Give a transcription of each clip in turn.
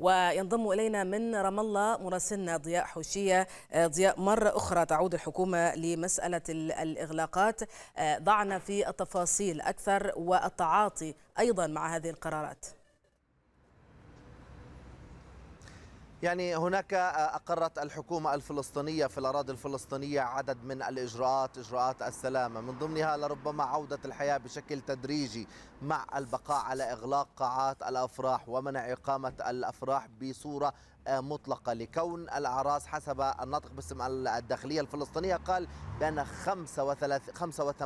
وينضم إلينا من رام الله مراسلنا ضياء حوشية آه، ضياء مرة أخرى تعود الحكومة لمسألة الإغلاقات آه، ضعنا في التفاصيل أكثر والتعاطي أيضا مع هذه القرارات يعني هناك أقرت الحكومة الفلسطينية في الأراضي الفلسطينية عدد من الإجراءات إجراءات السلامة من ضمنها لربما عودة الحياة بشكل تدريجي مع البقاء على إغلاق قاعات الأفراح ومنع إقامة الأفراح بصورة مطلقة لكون الأعراس حسب الناطق باسم الداخلية الفلسطينية قال بأن 85%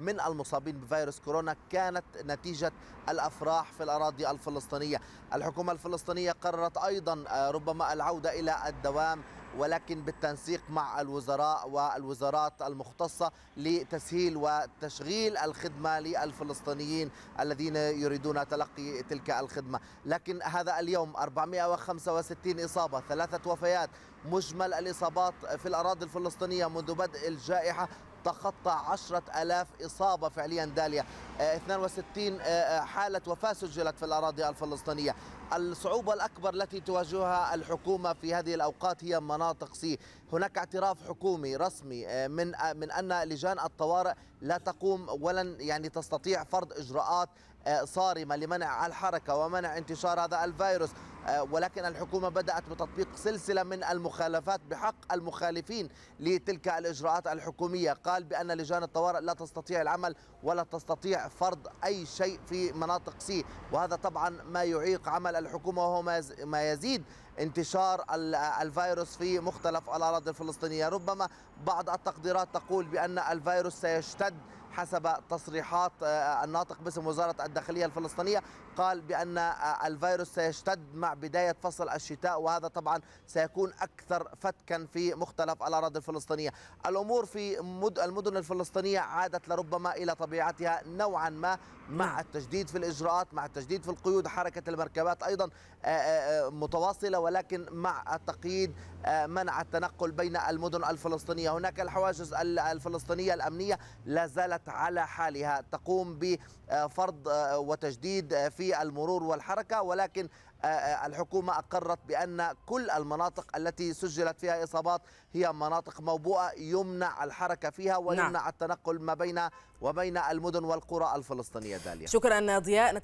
من المصابين بفيروس كورونا كانت نتيجة الأفراح في الأراضي الفلسطينية الحكومة الفلسطينية قررت أيضا ربما العودة إلى الدوام ولكن بالتنسيق مع الوزراء والوزارات المختصة لتسهيل وتشغيل الخدمة للفلسطينيين الذين يريدون تلقي تلك الخدمة لكن هذا اليوم 465 إصابة ثلاثة وفيات مجمل الإصابات في الأراضي الفلسطينية منذ بدء الجائحة تخطى 10000 إصابة فعليا داليا آه، 62 آه، آه، حالة وفاة سجلت في الأراضي الفلسطينية الصعوبة الأكبر التي تواجهها الحكومة في هذه الأوقات هي مناطق سي هناك اعتراف حكومي رسمي من من أن لجان الطوارئ لا تقوم ولن يعني تستطيع فرض إجراءات صارمة لمنع الحركة ومنع انتشار هذا الفيروس آه، ولكن الحكومة بدأت بتطبيق سلسلة من المخالفات بحق المخالفين لتلك الإجراءات الحكومية قال بأن لجان الطوارئ لا تستطيع العمل ولا تستطيع فرض أي شيء في مناطق سي وهذا طبعا ما يعيق عمل الحكومة وهو ما يزيد انتشار الفيروس في مختلف الأراضي الفلسطينية ربما بعض التقديرات تقول بأن الفيروس سيشتد حسب تصريحات آه، الناطق باسم وزارة الداخلية الفلسطينية قال بأن آه، الفيروس سيشتد مع بداية فصل الشتاء وهذا طبعا سيكون أكثر فتكا في مختلف الأراضي الفلسطينية الأمور في المدن الفلسطينية عادت لربما إلى طبيعتها نوعا ما مع نعم. التجديد في الإجراءات مع التجديد في القيود حركة المركبات أيضا آه، متواصلة ولكن مع التقييد منع التنقل بين المدن الفلسطينية هناك الحواجز الفلسطينية الأمنية لا زالت السيارات على حالها تقوم بفرض آه، وتجديد آه، في المرور والحركة ولكن آه، الحكومة أقرت بأن كل المناطق التي سجلت فيها إصابات هي مناطق موبوءة يمنع الحركة فيها ويمنع نعم. التنقل ما بين وبين المدن والقرى الفلسطينية داليا شكرا ضياء